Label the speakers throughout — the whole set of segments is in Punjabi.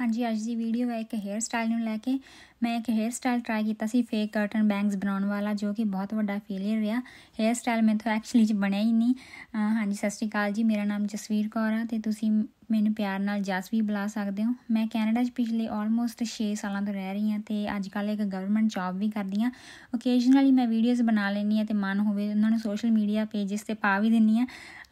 Speaker 1: ਹਾਂਜੀ ਅੱਜ ਦੀ ਵੀਡੀਓ ਹੈ ਇੱਕ ਹੇਅਰ ਸਟਾਈਲ ਨੂੰ ਲੈ ਕੇ ਮੈਂ ਇੱਕ ਹੇਅਰ ਸਟਾਈਲ ਟਰਾਈ ਕੀਤਾ ਸੀ ਫੇਕ ਕਰਟਨ ਬੈਂਗਸ ਬਣਾਉਣ ਵਾਲਾ ਜੋ ਕਿ ਬਹੁਤ ਵੱਡਾ ਫੇਲਿਅਰ ਰਿਹਾ ਹੇਅਰ ਸਟਾਈਲ ਮੈਂ ਤਾਂ ਐਕਚੁਅਲੀ ਚ ਬਣਿਆ ਹੀ ਨਹੀਂ ਹਾਂਜੀ ਸਤਿ ਸ਼੍ਰੀ ਅਕਾਲ ਜੀ ਮੇਰਾ ਨਾਮ ਜਸਵੀਰ ਕੌਰ ਆ ਤੇ ਤੁਸੀਂ ਮੈਨੂੰ ਪਿਆਰ ਨਾਲ ਜਸ ਵੀ ਬੁਲਾ ਸਕਦੇ ਹੋ ਮੈਂ ਕੈਨੇਡਾ 'ਚ ਪਿਛਲੇ ਆਲਮੋਸਟ 6 ਸਾਲਾਂ ਤੋਂ ਰਹਿ ਰਹੀ ਹਾਂ ਤੇ ਅੱਜ ਕੱਲ ਇੱਕ ਗਵਰਨਮੈਂਟ ਜੌਬ ਵੀ ਕਰਦੀ ਹਾਂ ਓਕੇਸ਼ਨਲੀ ਮੈਂ ਵੀਡੀਓਜ਼ ਬਣਾ ਲੈਂਦੀ ਹਾਂ ਤੇ ਮਨ ਹੋਵੇ ਉਹਨਾਂ ਨੂੰ ਸੋਸ਼ਲ ਮੀਡੀਆ ਪੇजेस ਤੇ ਪਾ ਵੀ ਦਿੰਨੀ ਆ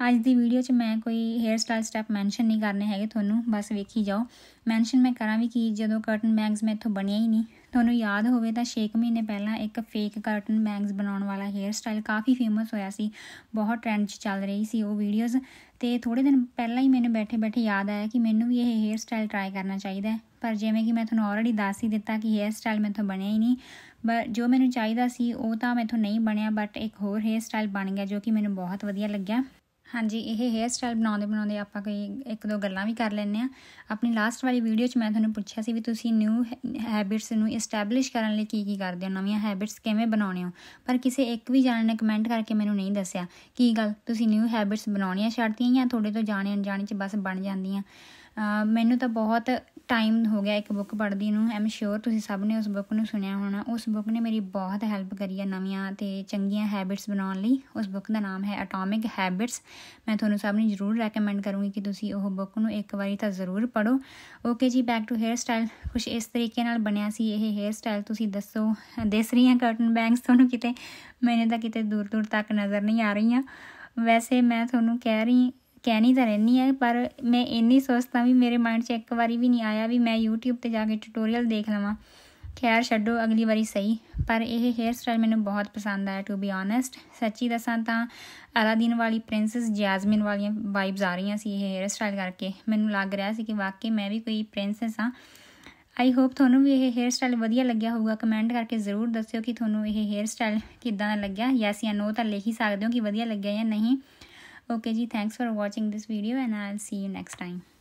Speaker 1: ਅੱਜ ਦੀ ਵੀਡੀਓ 'ਚ ਮੈਂ ਕੋਈ ਹੇਅਰ ਸਟਾਈਲ ਸਟੈਪ ਮੈਂਸ਼ਨ ਨਹੀਂ ਕਰਨੇ ਹੈਗੇ ਤੁਹਾਨੂੰ ਬਸ ਵੇਖੀ ਜਾਓ ਮੈਂਸ਼ਨ ਮੈਂ ਕਰਾਂ ਵੀ ਕਿ ਜਦੋਂ ਕਰਟਨ ਬੈਂਗਸ ਮੈਂ ਇੱਥੋਂ ਬਣਿਆ ਹੀ ਨਹੀਂ ਤੁਹਾਨੂੰ ਯਾਦ ਹੋਵੇ ਤਾਂ 6 ਮਹੀਨੇ ਪਹਿਲਾਂ ਇੱਕ ਫੇਕ ਕਰਟਨ ਬੈਂਗਸ ਬਣਾਉਣ ਵਾਲਾ ਹੇਅਰ ਸਟਾਈਲ ਕਾਫੀ ਫੇਮਸ ਹੋਇਆ ਸੀ ਬਹੁਤ ਟ੍ਰੈਂਡ 'ਚ ਚੱਲ ਰਹੀ ਸੀ ਉਹ ਵੀਡੀਓਜ਼ ਤੇ ਥੋੜੇ ਦਿਨ ਪਹਿਲਾਂ ਹੀ ਮੈਨੂੰ ਬੈਠੇ-ਬੈਠੇ ਯਾਦ ਆਇਆ ਕਿ ਮੈਨੂੰ ਵੀ ਇਹ ਹੇਅਰ ਸਟਾਈਲ ਟਰਾਈ ਕਰਨਾ ਚਾਹੀਦਾ ਪਰ ਜਿਵੇਂ ਕਿ ਮੈਂ ਤੁਹਾਨੂੰ ਆਲਰੇਡੀ ਦੱਸ ਹੀ ਦਿੱਤਾ ਕਿ ਹੇਅਰ ਸਟਾਈਲ ਮੈਥੋਂ ਬਣਿਆ ਹੀ ਨਹੀਂ ਬਟ ਜੋ ਮੈਨੂੰ ਚਾਹੀਦਾ ਸੀ ਉਹ ਤਾਂ ਮੈਥੋਂ ਨਹੀਂ ਬਣਿਆ ਬਟ ਇੱਕ ਹੋਰ ਹੇਅਰ ਸਟਾਈਲ ਬਣ ਗਿਆ ਜੋ ਕਿ ਮੈਨੂੰ ਬਹੁਤ ਵਧੀਆ ਲੱਗਿਆ ਹਾਂਜੀ ਇਹ ਹੇਅਰ ਸਟਾਈਲ ਬਣਾਉਂਦੇ ਬਣਾਉਂਦੇ ਆਪਾਂ ਕੋਈ ਇੱਕ ਦੋ ਗੱਲਾਂ ਵੀ ਕਰ ਲੈਂਦੇ ਆ ਆਪਣੀ ਲਾਸਟ ਵਾਲੀ ਵੀਡੀਓ 'ਚ ਮੈਂ ਤੁਹਾਨੂੰ ਪੁੱਛਿਆ ਸੀ ਵੀ ਤੁਸੀਂ ਨਿਊ ਹੈਬਿਟਸ ਨੂੰ ਇਸਟੈਬਲਿਸ਼ ਕਰਨ ਲਈ ਕੀ ਕੀ ਕਰਦੇ ਹੋ ਨਵੀਆਂ ਹੈਬਿਟਸ ਕਿਵੇਂ ਬਣਾਉਣੇ ਹੋ ਪਰ ਕਿਸੇ ਇੱਕ ਵੀ ਜਾਣ ਨੇ ਕਮੈਂਟ ਕਰਕੇ ਮੈਨੂੰ ਨਹੀਂ ਦੱਸਿਆ ਕੀ ਗੱਲ ਤੁਸੀਂ ਨਿਊ ਹੈਬਿਟਸ ਬਣਾਉਣੀਆਂ ਛੱਡਤੀਆਂ ਜਾਂ ਤੁਹਾਡੇ ਤੋਂ ਜਾਣੇ ਅਣਜਾਣੇ 'ਚ ਬਸ ਬਣ ਜਾਂਦੀਆਂ ਮੈਨੂੰ ਤਾਂ ਬਹੁਤ ਟਾਈਮ ਹੋ ਗਿਆ ਇੱਕ ਬੁੱਕ ਪੜ੍ਹਦੀ ਨੂੰ ਆਮ ਸ਼ੋਰ ਤੁਸੀਂ ਸਭ ਨੇ ਉਸ ਬੁੱਕ ਨੂੰ ਸੁਣਿਆ ਹੋਣਾ ਉਸ ਬੁੱਕ ਨੇ ਮੇਰੀ ਬਹੁਤ ਹੈਲਪ ਕਰੀ ਹੈ ਨਵੀਆਂ ਤੇ ਚੰਗੀਆਂ ਹੈਬਿਟਸ ਬਣਾਉਣ ਲਈ ਉਸ ਬੁੱਕ ਦਾ ਨਾਮ ਹੈ ਐਟੋਮਿਕ ਹੈਬਿਟਸ ਮੈਂ ਤੁਹਾਨੂੰ ਸਭ ਨੂੰ ਜ਼ਰੂਰ ਰეკਮੈਂਡ ਕਰੂੰਗੀ ਕਿ ਤੁਸੀਂ ਉਹ ਬੁੱਕ ਨੂੰ ਇੱਕ ਵਾਰੀ ਤਾਂ ਜ਼ਰੂਰ ਪੜ੍ਹੋ ਓਕੇ ਜੀ ਬੈਕ ਟੂ ਹੇਅਰ ਸਟਾਈਲ ਕੁਝ ਇਸ ਤਰੀਕੇ ਨਾਲ ਬਣਿਆ ਸੀ ਇਹ ਹੇਅਰ ਸਟਾਈਲ ਤੁਸੀਂ ਦੱਸੋ ਦਿਸ ਰਹੀਆਂ ਕਰਟਨ ਬੈਂਗਸ ਤੁਹਾਨੂੰ ਕਿਤੇ ਮੈਨੇ ਤਾਂ ਕਿਤੇ ਦੂਰ ਦੂਰ ਤੱਕ ਨਜ਼ਰ ਨਹੀਂ ਆ ਰਹੀਆਂ ਵੈਸੇ ਮੈਂ ਤੁਹਾਨੂੰ ਕਹਿ ਰਹੀ ਕਹਿਣੀ ਤਾਂ ਰਹਿਣੀ ਹੈ ਪਰ ਮੈਂ ਇੰਨੀ ਸੋਚਦਾ ਵੀ ਮੇਰੇ ਮਾਈਂਡ 'ਚ ਇੱਕ ਵਾਰੀ ਵੀ ਨਹੀਂ ਆਇਆ ਵੀ ਮੈਂ YouTube ਤੇ ਜਾ ਕੇ ਟਿਊਟੋਰੀਅਲ ਦੇਖ ਲਵਾਂ ਖੈਰ ਛੱਡੋ ਅਗਲੀ ਵਾਰੀ ਸਹੀ ਪਰ ਇਹ ਹੇਅਰ ਸਟਾਈਲ ਮੈਨੂੰ ਬਹੁਤ ਪਸੰਦ ਆਇਆ ਟੂ ਬੀ ਓਨੈਸਟ ਸੱਚੀ ਦੱਸਾਂ ਤਾਂ ਅਲਾਦੀਨ ਵਾਲੀ ਪ੍ਰਿੰਸੈਸ ਜੈਸਮਿਨ ਵਾਲੀਆਂ ਵਾਈਬਸ ਆ ਰਹੀਆਂ ਸੀ ਇਹ ਹੇਅਰ ਸਟਾਈਲ ਕਰਕੇ ਮੈਨੂੰ ਲੱਗ ਰਿਹਾ ਸੀ ਕਿ ਵਾਕਈ ਮੈਂ ਵੀ ਕੋਈ ਪ੍ਰਿੰਸੈਸ ਆ ਆਈ ਹੋਪ ਤੁਹਾਨੂੰ ਵੀ ਇਹ ਹੇਅਰ ਸਟਾਈਲ ਵਧੀਆ ਲੱਗਿਆ ਹੋਊਗਾ ਕਮੈਂਟ ਕਰਕੇ ਜ਼ਰੂਰ ਦੱਸਿਓ ਕਿ ਤੁਹਾਨੂੰ ਇਹ ਹੇਅਰ ਸਟਾਈਲ ਕਿੱਦਾਂ ਲੱਗਿਆ ਯੈਸ ਜਾਂ ਨੋ ਤਾਂ ਲਿਖ ਹੀ ਸਕਦੇ ਹੋ ਕਿ ਵਧੀਆ ਲੱਗਿਆ ਜਾਂ ਨਹੀਂ okay Ji. thanks for watching this video and i'll see you next time